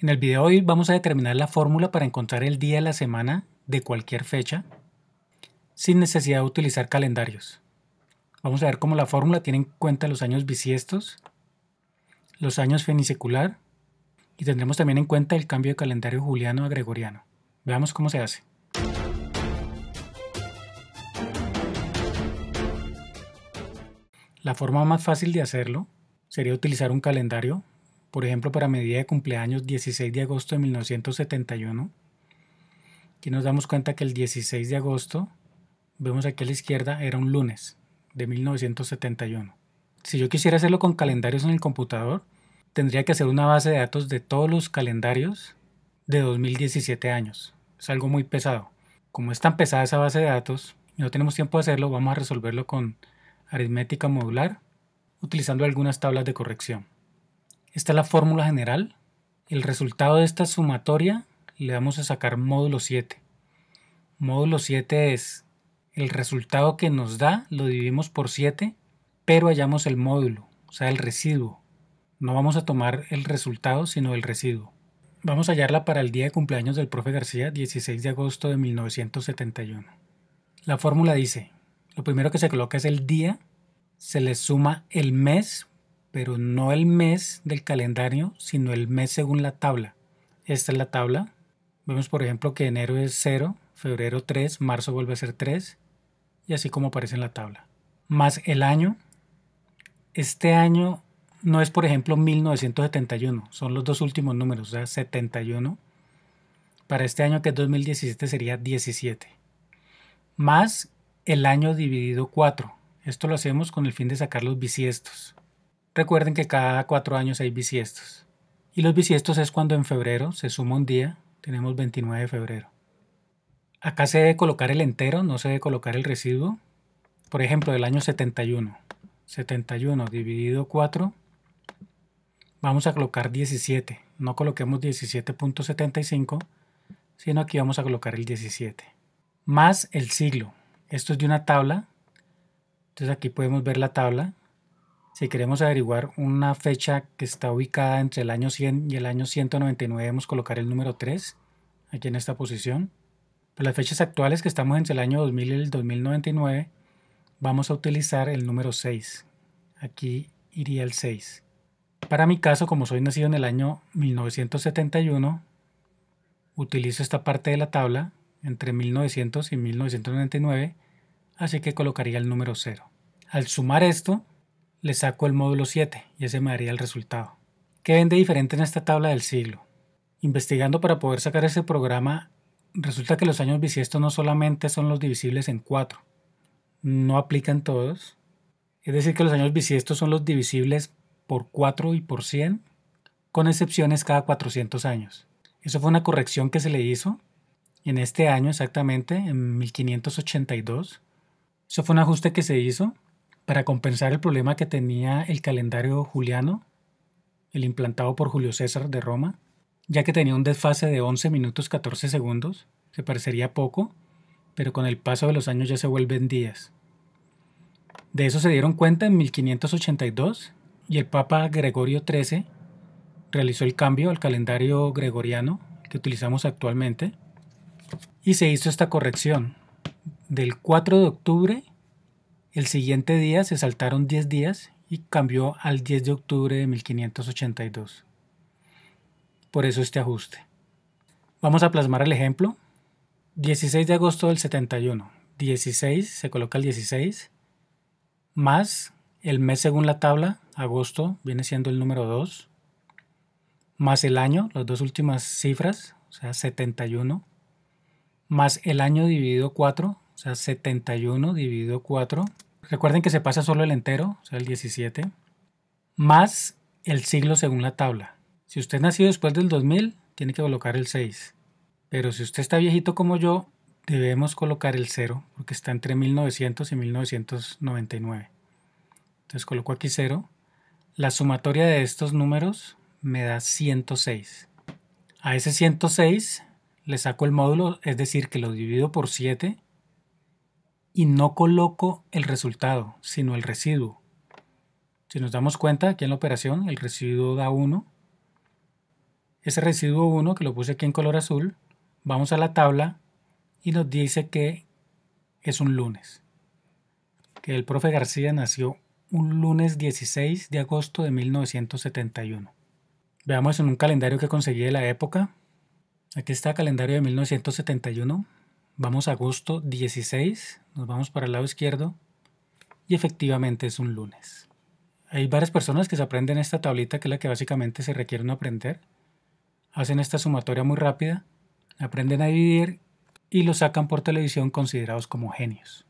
En el video de hoy vamos a determinar la fórmula para encontrar el día de la semana de cualquier fecha sin necesidad de utilizar calendarios. Vamos a ver cómo la fórmula tiene en cuenta los años bisiestos, los años fenisecular y tendremos también en cuenta el cambio de calendario juliano a gregoriano. Veamos cómo se hace. La forma más fácil de hacerlo sería utilizar un calendario por ejemplo, para medida de cumpleaños 16 de agosto de 1971. Aquí nos damos cuenta que el 16 de agosto, vemos aquí a la izquierda, era un lunes de 1971. Si yo quisiera hacerlo con calendarios en el computador, tendría que hacer una base de datos de todos los calendarios de 2017 años. Es algo muy pesado. Como es tan pesada esa base de datos y no tenemos tiempo de hacerlo, vamos a resolverlo con aritmética modular utilizando algunas tablas de corrección. Esta es la fórmula general. El resultado de esta sumatoria le vamos a sacar módulo 7. Módulo 7 es el resultado que nos da, lo dividimos por 7, pero hallamos el módulo, o sea, el residuo. No vamos a tomar el resultado, sino el residuo. Vamos a hallarla para el día de cumpleaños del profe García, 16 de agosto de 1971. La fórmula dice, lo primero que se coloca es el día, se le suma el mes pero no el mes del calendario, sino el mes según la tabla. Esta es la tabla. Vemos, por ejemplo, que enero es 0, febrero 3, marzo vuelve a ser 3, y así como aparece en la tabla. Más el año. Este año no es, por ejemplo, 1971, son los dos últimos números, o sea, 71. Para este año que es 2017 sería 17. Más el año dividido 4. Esto lo hacemos con el fin de sacar los bisiestos. Recuerden que cada cuatro años hay bisiestos. Y los bisiestos es cuando en febrero se suma un día, tenemos 29 de febrero. Acá se debe colocar el entero, no se debe colocar el residuo. Por ejemplo, del año 71. 71 dividido 4, vamos a colocar 17. No coloquemos 17.75, sino aquí vamos a colocar el 17. Más el siglo. Esto es de una tabla. Entonces aquí podemos ver la tabla. Si queremos averiguar una fecha que está ubicada entre el año 100 y el año 199, debemos colocar el número 3 aquí en esta posición. Para pues las fechas actuales que estamos entre el año 2000 y el 2099, vamos a utilizar el número 6. Aquí iría el 6. Para mi caso, como soy nacido en el año 1971, utilizo esta parte de la tabla entre 1900 y 1999, así que colocaría el número 0. Al sumar esto, le saco el módulo 7 y ese me daría el resultado. ¿Qué ven de diferente en esta tabla del siglo? Investigando para poder sacar ese programa, resulta que los años bisiestos no solamente son los divisibles en 4, no aplican todos. Es decir, que los años bisiestos son los divisibles por 4 y por 100, con excepciones cada 400 años. Eso fue una corrección que se le hizo en este año exactamente, en 1582. Eso fue un ajuste que se hizo para compensar el problema que tenía el calendario juliano, el implantado por Julio César de Roma, ya que tenía un desfase de 11 minutos 14 segundos, se parecería poco, pero con el paso de los años ya se vuelven días. De eso se dieron cuenta en 1582 y el Papa Gregorio XIII realizó el cambio al calendario gregoriano que utilizamos actualmente y se hizo esta corrección. Del 4 de octubre el siguiente día se saltaron 10 días y cambió al 10 de octubre de 1582. Por eso este ajuste. Vamos a plasmar el ejemplo. 16 de agosto del 71. 16 se coloca el 16 más el mes según la tabla, agosto viene siendo el número 2, más el año, las dos últimas cifras, o sea, 71, más el año dividido 4, o sea, 71 dividido 4. Recuerden que se pasa solo el entero, o sea, el 17. Más el siglo según la tabla. Si usted nació después del 2000, tiene que colocar el 6. Pero si usted está viejito como yo, debemos colocar el 0, porque está entre 1900 y 1999. Entonces coloco aquí 0. La sumatoria de estos números me da 106. A ese 106 le saco el módulo, es decir, que lo divido por 7 y no coloco el resultado, sino el residuo. Si nos damos cuenta, aquí en la operación el residuo da 1. Ese residuo 1, que lo puse aquí en color azul, vamos a la tabla y nos dice que es un lunes. Que el profe García nació un lunes 16 de agosto de 1971. Veamos en un calendario que conseguí de la época. Aquí está el calendario de 1971. Vamos a agosto 16, nos vamos para el lado izquierdo y efectivamente es un lunes. Hay varias personas que se aprenden esta tablita que es la que básicamente se requieren aprender. Hacen esta sumatoria muy rápida, aprenden a dividir y lo sacan por televisión considerados como genios,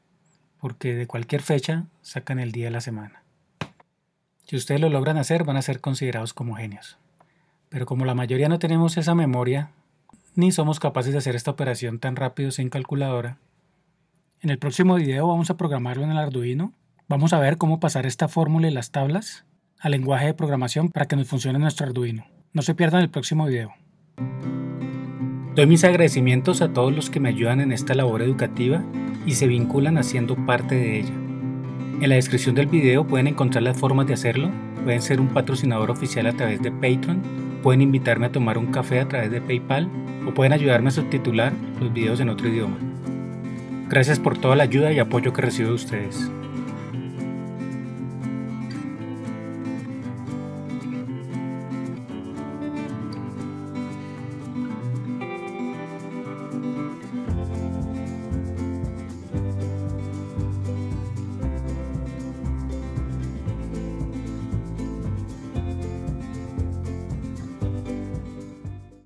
porque de cualquier fecha sacan el día de la semana. Si ustedes lo logran hacer, van a ser considerados como genios. Pero como la mayoría no tenemos esa memoria ni somos capaces de hacer esta operación tan rápido sin calculadora. En el próximo video vamos a programarlo en el Arduino. Vamos a ver cómo pasar esta fórmula y las tablas al lenguaje de programación para que nos funcione nuestro Arduino. No se pierdan el próximo video. Doy mis agradecimientos a todos los que me ayudan en esta labor educativa y se vinculan haciendo parte de ella. En la descripción del video pueden encontrar las formas de hacerlo, pueden ser un patrocinador oficial a través de Patreon pueden invitarme a tomar un café a través de PayPal o pueden ayudarme a subtitular los videos en otro idioma. Gracias por toda la ayuda y apoyo que recibo de ustedes.